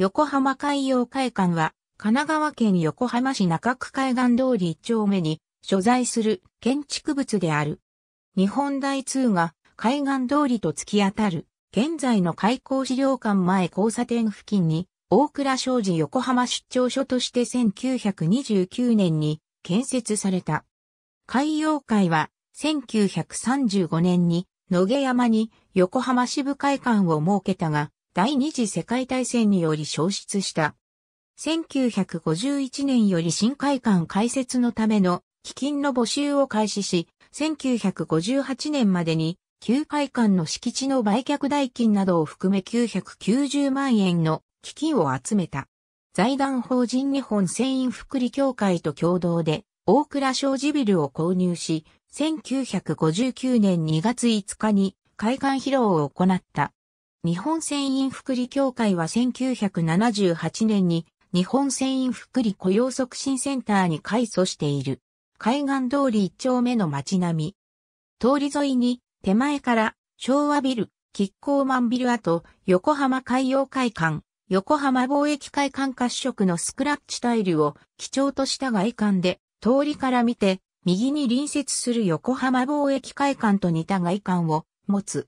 横浜海洋会館は、神奈川県横浜市中区海岸通り一丁目に所在する建築物である。日本大通が海岸通りと突き当たる、現在の開港資料館前交差点付近に、大倉商事横浜出張所として1929年に建設された。海洋会は1935年に野毛山に横浜支部会館を設けたが、第二次世界大戦により消失した。1951年より新会館開設のための基金の募集を開始し、1958年までに旧会館の敷地の売却代金などを含め990万円の基金を集めた。財団法人日本船員福利協会と共同で大倉商事ビルを購入し、1959年2月5日に開館披露を行った。日本船員福利協会は1978年に日本船員福利雇用促進センターに改組している。海岸通り一丁目の街並み。通り沿いに手前から昭和ビル、キッコーマンビル跡、横浜海洋会館、横浜貿易会館褐色のスクラッチタイルを基調とした外観で通りから見て右に隣接する横浜貿易会館と似た外観を持つ。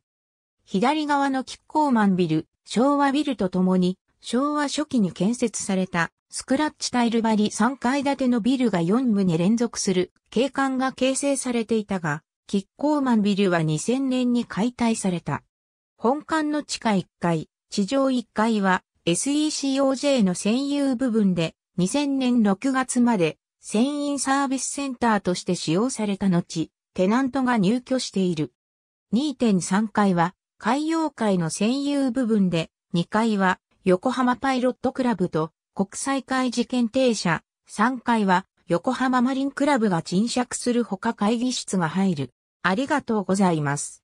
左側のキッコーマンビル、昭和ビルとともに、昭和初期に建設された、スクラッチタイル張り3階建てのビルが4棟連続する景観が形成されていたが、キッコーマンビルは2000年に解体された。本館の地下1階、地上1階は SECOJ の専有部分で2000年6月まで船員サービスセンターとして使用された後、テナントが入居している。2.3階は海洋界の占有部分で、2階は横浜パイロットクラブと国際海事検定車、3階は横浜マリンクラブが賃借するほか会議室が入る。ありがとうございます。